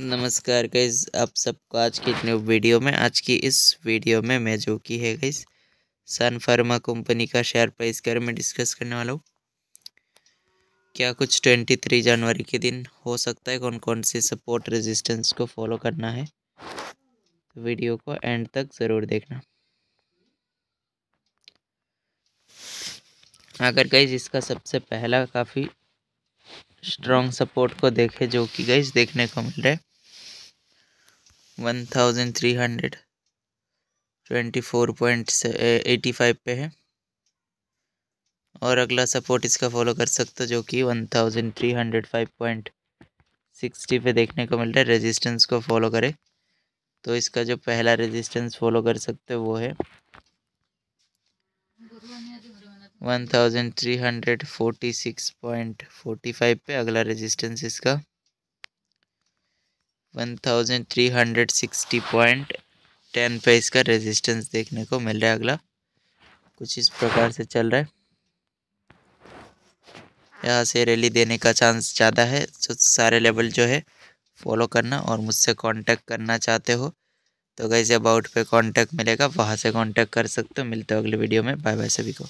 नमस्कार गईज आप सबको आज की न्यू वीडियो में आज की इस वीडियो में मैं जो की है गईज सन फार्मा कंपनी का शेयर प्राइस के बारे में डिस्कस करने वाला हूँ क्या कुछ ट्वेंटी थ्री जनवरी के दिन हो सकता है कौन कौन से सपोर्ट रेजिस्टेंस को फॉलो करना है तो वीडियो को एंड तक ज़रूर देखना अगर गई इसका सबसे पहला काफ़ी स्ट्रॉन्ग सपोर्ट को देखे जो कि गई देखने को मिल रहा है one thousand three hundred twenty four point eighty five पे है और अगला सपोर्ट इसका फॉलो कर सकते हो जो कि one thousand three hundred five point sixty पे देखने को मिल रहा है रेजिस्टेंस को फॉलो करें तो इसका जो पहला रेजिस्टेंस फॉलो कर सकते हो वो है 1346.45 पे अगला रेजिस्टेंस इसका 1360.10 पे इसका रेजिस्टेंस देखने को मिल रहा है अगला कुछ इस प्रकार से चल रहा है यहाँ से रैली देने का चांस ज़्यादा है तो सारे लेवल जो है फॉलो करना और मुझसे कांटेक्ट करना चाहते हो तो कैसे अबाउट पे कांटेक्ट मिलेगा वहाँ से कांटेक्ट कर सकते हो मिलते हो अगले वीडियो में बाय बाय सभी को